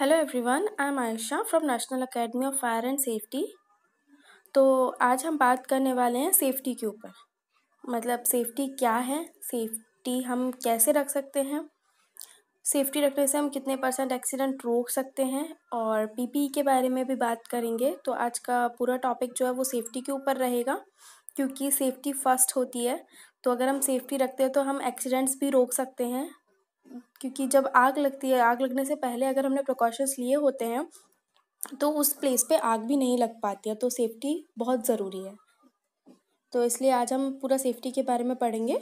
hello everyone I am Ayesha from National Academy of Fire and Safety तो आज हम बात करने वाले हैं सेफ्टी के ऊपर मतलब सेफ्टी क्या है सेफ्टी हम कैसे रख सकते हैं सेफ्टी रखने से हम कितने परसेंट एक्सीडेंट रोक सकते हैं और पीपीई e के बारे में भी बात करेंगे तो आज का पूरा टॉपिक जो है वो सेफ्टी के ऊपर रहेगा क्योंकि सेफ्टी फर्स्ट होती है तो अगर हम सेफ्टी रखते हैं तो हम एक्सीडेंट्स भी रोक सकते हैं क्योंकि जब आग लगती है आग लगने से पहले अगर हमने प्रिकॉशंस लिए होते हैं तो उस प्लेस पे आग भी नहीं लग पाती है तो सेफ्टी बहुत ज़रूरी है तो इसलिए आज हम पूरा सेफ्टी के बारे में पढ़ेंगे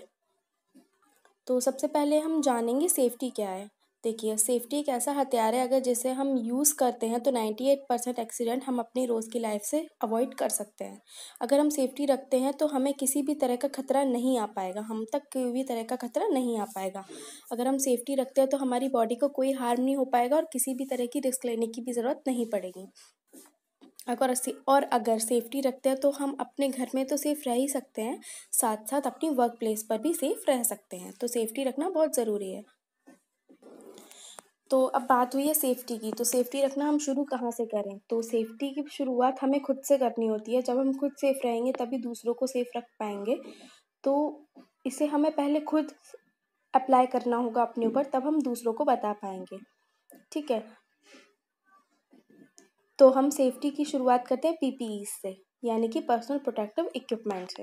तो सबसे पहले हम जानेंगे सेफ्टी क्या है देखिए सेफ्टी एक ऐसा हथियार है अगर जिसे हम यूज़ करते हैं तो नाइन्टी एट परसेंट एक्सीडेंट हम अपनी रोज़ की लाइफ से अवॉइड कर सकते हैं अगर हम सेफ्टी रखते हैं तो हमें किसी भी तरह का खतरा नहीं आ पाएगा हम तक कोई भी तरह का खतरा नहीं आ पाएगा अगर हम सेफ्टी रखते हैं तो हमारी बॉडी को कोई हार्म नहीं हो पाएगा और किसी भी तरह की रिस्क लेने की भी ज़रूरत नहीं पड़ेगी अगर और अगर सेफ्टी रखते हैं तो हम अपने घर में तो सेफ़ रह ही सकते हैं साथ साथ अपनी वर्क प्लेस पर भी सेफ़ रह सकते हैं तो सेफ्टी रखना बहुत ज़रूरी है तो अब बात हुई है सेफ्टी की तो सेफ्टी रखना हम शुरू कहाँ से करें तो सेफ्टी की शुरुआत हमें खुद से करनी होती है जब हम खुद सेफ रहेंगे तभी दूसरों को सेफ रख पाएंगे तो इसे हमें पहले खुद अप्लाई करना होगा अपने ऊपर तब हम दूसरों को बता पाएंगे ठीक है तो हम सेफ्टी की शुरुआत करते हैं पीपीई e से यानी कि पर्सनल प्रोटेक्टिव इक्विपमेंट से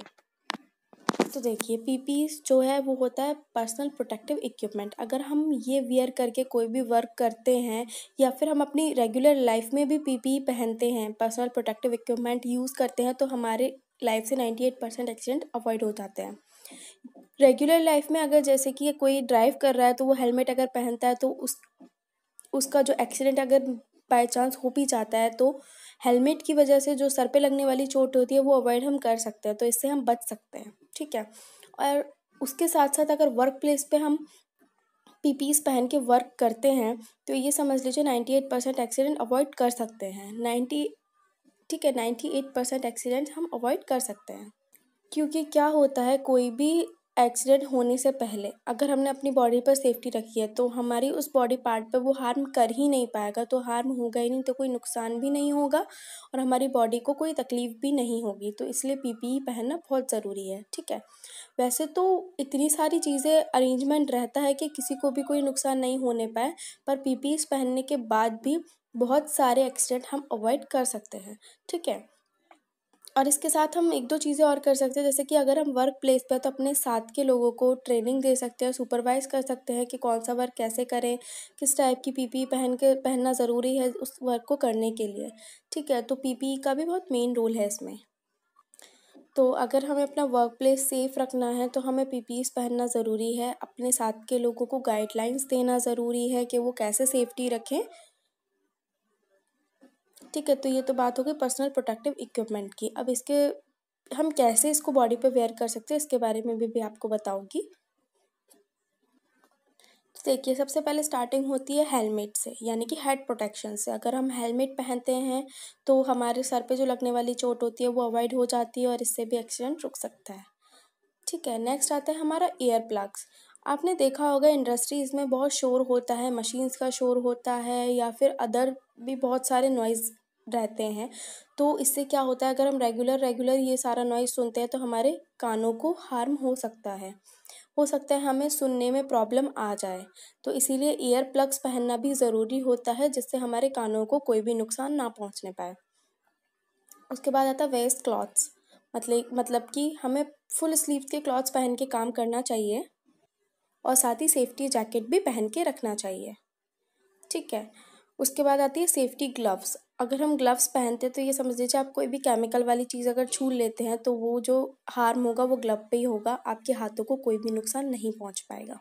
तो देखिए पी जो है वो होता है पर्सनल प्रोटेक्टिव इक्विपमेंट अगर हम ये वियर करके कोई भी वर्क करते हैं या फिर हम अपनी रेगुलर लाइफ में भी पी पहनते हैं पर्सनल प्रोटेक्टिव इक्विपमेंट यूज़ करते हैं तो हमारे लाइफ से ninety eight percent accident avoid हो जाते हैं रेगुलर लाइफ में अगर जैसे कि कोई ड्राइव कर रहा है तो वो हेलमेट अगर पहनता है तो उस उसका जो एक्सीडेंट अगर बाई चांस हो भी जाता है तो हेलमेट की वजह से जो सर पे लगने वाली चोट होती है वो अवॉइड हम कर सकते हैं तो इससे हम बच सकते हैं ठीक है और उसके साथ साथ अगर वर्क प्लेस पर हम पीपीज पहन के वर्क करते हैं तो ये समझ लीजिए ninety eight percent accident avoid कर सकते हैं नाइन्टी ठीक है नाइन्टी एट परसेंट एक्सीडेंट हम अवॉइड कर सकते हैं क्योंकि क्या होता है कोई भी एक्सीडेंट होने से पहले अगर हमने अपनी बॉडी पर सेफ्टी रखी है तो हमारी उस बॉडी पार्ट पर वो हार्म कर ही नहीं पाएगा तो हार्म होगा ही नहीं तो कोई नुकसान भी नहीं होगा और हमारी बॉडी को कोई तकलीफ़ भी नहीं होगी तो इसलिए पीपीई पहनना बहुत ज़रूरी है ठीक है वैसे तो इतनी सारी चीज़ें अरेंजमेंट रहता है कि किसी को भी कोई नुकसान नहीं होने पाए पर पी पहनने के बाद भी बहुत सारे एक्सीडेंट हम अवॉइड कर सकते हैं ठीक है और इसके साथ हम एक दो चीज़ें और कर सकते हैं जैसे कि अगर हम वर्क प्लेस पर तो अपने साथ के लोगों को ट्रेनिंग दे सकते हैं सुपरवाइज़ कर सकते हैं कि कौन सा वर्क कैसे करें किस टाइप की पीपी पहन के पहनना ज़रूरी है उस वर्क को करने के लिए ठीक है तो पीपी का भी बहुत मेन रोल है इसमें तो अगर हमें अपना वर्क प्लेस सेफ़ रखना है तो हमें पी पहनना ज़रूरी है अपने साथ के लोगों को गाइडलाइंस देना ज़रूरी है कि वो कैसे सेफ्टी रखें ठीक है तो ये तो बात हो गई पर्सनल प्रोटेक्टिव इक्विपमेंट की अब इसके हम कैसे इसको बॉडी पे वेयर कर सकते हैं इसके बारे में भी, भी आपको बताऊंगी देखिए सबसे पहले स्टार्टिंग होती है हेलमेट से यानी कि हेड प्रोटेक्शन से अगर हम हेलमेट पहनते हैं तो हमारे सर पे जो लगने वाली चोट होती है वो अवॉइड हो जाती है और इससे भी एक्सीडेंट रुक सकता है ठीक है नेक्स्ट आता है हमारा ईयर प्लग्स आपने देखा होगा इंडस्ट्रीज़ में बहुत शोर होता है मशीन्स का शोर होता है या फिर अदर भी बहुत सारे नॉइज़ रहते हैं तो इससे क्या होता है अगर हम रेगुलर रेगुलर ये सारा नॉइज़ सुनते हैं तो हमारे कानों को हार्म हो सकता है हो सकता है हमें सुनने में प्रॉब्लम आ जाए तो इसीलिए ईयर प्लग्स पहनना भी ज़रूरी होता है जिससे हमारे कानों को कोई भी नुकसान ना पहुंचने पाए उसके बाद आता है वेस्ट क्लॉथ्स मतलब मतलब कि हमें फुल स्लीव के क्लॉथ्स पहन के काम करना चाहिए और साथ ही सेफ्टी जैकेट भी पहन के रखना चाहिए ठीक है उसके बाद आती है सेफ्टी ग्लव्स अगर हम ग्लव्स पहनते हैं तो ये समझ लीजिए आप कोई भी केमिकल वाली चीज़ अगर छू लेते हैं तो वो जो हार्म होगा वो ग्लव पे ही होगा आपके हाथों को कोई भी नुकसान नहीं पहुंच पाएगा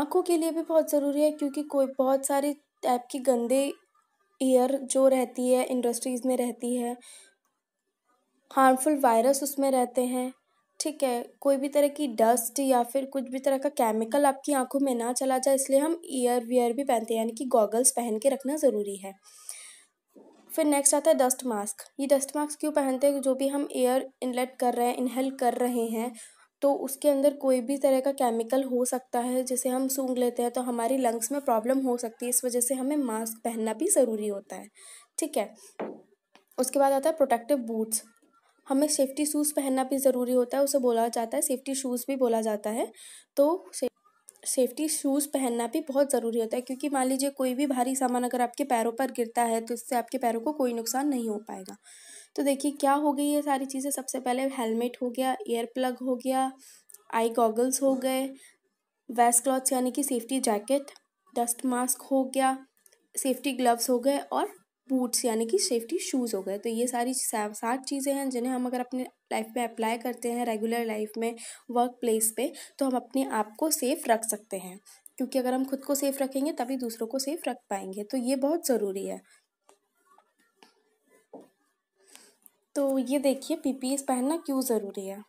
आँखों के लिए भी बहुत ज़रूरी है क्योंकि कोई बहुत सारी टाइप की गंदे एयर जो रहती है इंडस्ट्रीज़ में रहती है हार्मफुल वायरस उसमें रहते हैं ठीक है कोई भी तरह की डस्ट या फिर कुछ भी तरह का केमिकल आपकी आंखों में ना चला जाए इसलिए हम ईयर वियर भी पहनते हैं यानी कि गॉगल्स पहन के रखना ज़रूरी है फिर नेक्स्ट आता है डस्ट मास्क ये डस्ट मास्क क्यों पहनते हैं जो भी हम एयर इनलेट कर रहे हैं इनहेल कर रहे हैं तो उसके अंदर कोई भी तरह का केमिकल हो सकता है जैसे हम सूंघ लेते हैं तो हमारी लंग्स में प्रॉब्लम हो सकती है इस वजह से हमें मास्क पहनना भी ज़रूरी होता है ठीक है उसके बाद आता है प्रोटेक्टिव बूट्स हमें सेफ्टी शूज़ पहनना भी ज़रूरी होता है उसे बोला जाता है सेफ्टी शूज़ भी बोला जाता है तो सेफ्टी शूज़ पहनना भी बहुत ज़रूरी होता है क्योंकि मान लीजिए कोई भी भारी सामान अगर आपके पैरों पर गिरता है तो इससे आपके पैरों को कोई नुकसान नहीं हो पाएगा तो देखिए क्या हो गई ये सारी चीज़ें सबसे पहले हेलमेट हो गया ईयर प्लग हो गया आई गॉगल्स हो गए वेस्ट क्लॉथ्स यानी कि सेफ्टी जैकेट डस्ट मास्क हो गया सेफ्टी ग्लव्स हो गए और बूट्स यानी कि सेफ्टी शूज़ हो गए तो ये सारी सात चीज़ें हैं जिन्हें हम अगर अपने लाइफ में अप्लाई करते हैं रेगुलर लाइफ में वर्क प्लेस पर तो हम अपने आप को सेफ़ रख सकते हैं क्योंकि अगर हम खुद को सेफ़ रखेंगे तभी दूसरों को सेफ़ रख पाएंगे तो ये बहुत ज़रूरी है तो ये देखिए पीपीएस पहनना क्यों ज़रूरी है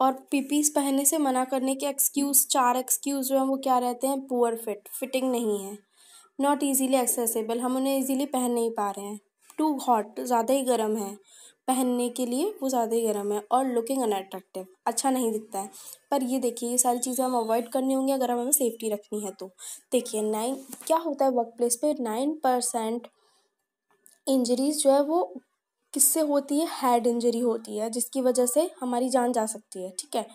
और पीपीस पहनने से मना करने के एक्सक्यूज़ चार एक्सक्यूज़ जो हैं वो क्या रहते हैं पुअर फिट फिटिंग नहीं है नॉट ईज़िली एक्सेसिबल हम उन्हें ईज़िली पहन नहीं पा रहे हैं टू हॉट ज़्यादा ही गर्म है पहनने के लिए वो ज़्यादा ही गर्म है और लुकिंग अनअट्रैक्टिव अच्छा नहीं दिखता है पर ये देखिए ये सारी चीज़ें हम अवॉइड करनी होंगी अगर हमें सेफ्टी रखनी है तो देखिए नाइन क्या होता है वर्क प्लेस पर नाइन परसेंट इंजरीज़ जो है वो किससे होती है हेड इंजरी होती है जिसकी वजह से हमारी जान जा सकती है ठीक है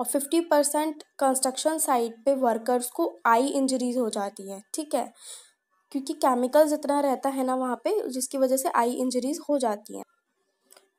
और फिफ्टी परसेंट कंस्ट्रक्शन साइट पे वर्कर्स को आई इंजरीज हो जाती हैं ठीक है क्योंकि केमिकल्स इतना रहता है ना वहाँ पे जिसकी वजह से आई इंजरीज हो जाती हैं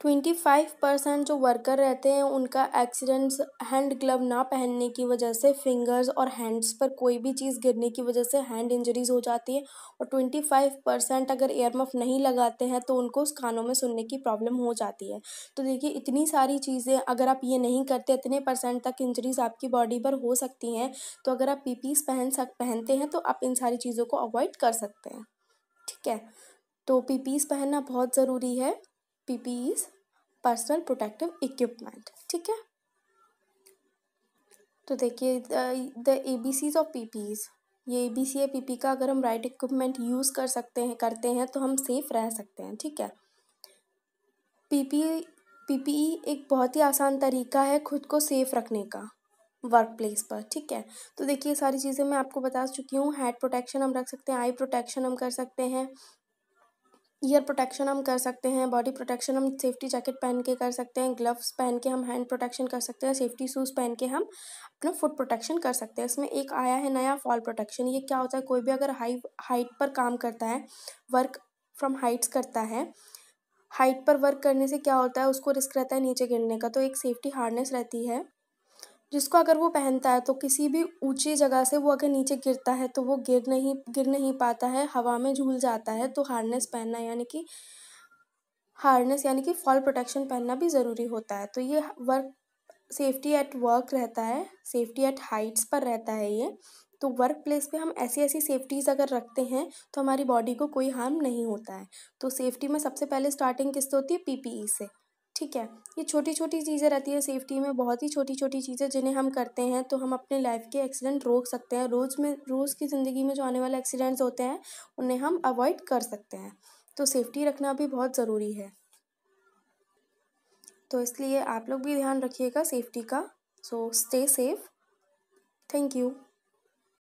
ट्वेंटी फाइव परसेंट जो वर्कर रहते हैं उनका एक्सीडेंट्स हैंड ग्लव ना पहनने की वजह से फिंगर्स और हैंड्स पर कोई भी चीज़ गिरने की वजह से हैंड इंजरीज हो जाती है और ट्वेंटी फाइव परसेंट अगर एयरमफ नहीं लगाते हैं तो उनको उस कानों में सुनने की प्रॉब्लम हो जाती है तो देखिए इतनी सारी चीज़ें अगर आप ये नहीं करते इतने परसेंट तक इंजरीज आपकी बॉडी पर हो सकती हैं तो अगर आप पी पीपीस पहन सक पहनते हैं तो आप इन सारी चीज़ों को अवॉइड कर सकते हैं ठीक है तो पीपीस पहनना बहुत ज़रूरी है PP is personal protective equipment ठीक है तो देखिए the A B Cs of P is ये ए बी सी या पी पी e का अगर हम राइट इक्विपमेंट यूज़ कर सकते हैं करते हैं तो हम सेफ रह सकते हैं ठीक है पी पी पी पी एक बहुत ही आसान तरीका है खुद को सेफ रखने का वर्क प्लेस पर ठीक है तो देखिए सारी चीज़ें मैं आपको बता चुकी हूँ हेड प्रोटेक्शन हम रख सकते हैं आई प्रोटेक्शन हम कर सकते हैं ईयर प्रोटेक्शन हम कर सकते हैं बॉडी प्रोटेक्शन हम सेफ्टी जैकेट पहन के कर सकते हैं ग्लव्स पहन के हम हैंड प्रोटेक्शन कर सकते हैं सेफ्टी शूज़ पहन के हम अपना फुट प्रोटेक्शन कर सकते हैं इसमें एक आया है नया फॉल प्रोटेक्शन ये क्या होता है कोई भी अगर हाई हाइट पर काम करता है वर्क फ्रॉम हाइट्स करता है हाइट पर वर्क करने से क्या होता है उसको रिस्क रहता है नीचे गिरने का तो एक सेफ्टी हार्डनेस रहती है जिसको अगर वो पहनता है तो किसी भी ऊँची जगह से वो अगर नीचे गिरता है तो वो गिर नहीं गिर नहीं पाता है हवा में झूल जाता है तो हार्नेस पहनना यानी कि हार्नेस यानी कि फॉल प्रोटेक्शन पहनना भी ज़रूरी होता है तो ये वर्क सेफ्टी एट वर्क रहता है सेफ्टी एट हाइट्स पर रहता है ये तो वर्क प्लेस पर हम ऐसी ऐसी सेफ्टीज़ अगर रखते हैं तो हमारी बॉडी को कोई हार्म नहीं होता है तो सेफ्टी में सबसे पहले स्टार्टिंग किस्त होती है पी e से ठीक है ये छोटी छोटी चीज़ें रहती है सेफ्टी में बहुत ही छोटी छोटी चीज़ें जिन्हें हम करते हैं तो हम अपने लाइफ के एक्सीडेंट रोक सकते हैं रोज़ में रोज़ की ज़िंदगी में जो आने वाले एक्सीडेंट्स होते हैं उन्हें हम अवॉइड कर सकते हैं तो सेफ्टी रखना भी बहुत ज़रूरी है तो इसलिए आप लोग भी ध्यान रखिएगा सेफ्टी का so stay safe thank you